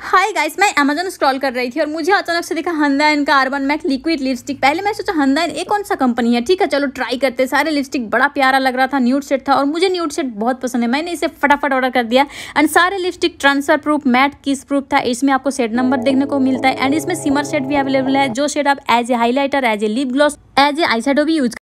हाय guys मैं Amazon scroll कर रही थी और मुझे अचानक से देखा हंदा एन का आर्बन मैक लिक्विड लिपस्टिक पहले मैं सोचा हंदा एक कौन सा कंपनी है ठीक है चलो ट्राई करते सारे लिपस्टिक बड़ा प्यारा लग रहा था न्यूट सेट था और मुझे न्यूट सेट बहुत पसंद है मैंने इसे फटाफट ऑर्डर कर दिया एंड सारे lipstick transfer proof matte kiss proof था इसमें आपको सेट नंबर देखने को मिलता है एंड इसमें सिमर सेट भी अवेलेबल है जो शेड आप as a highlighter as a lip gloss as a eye भी यूज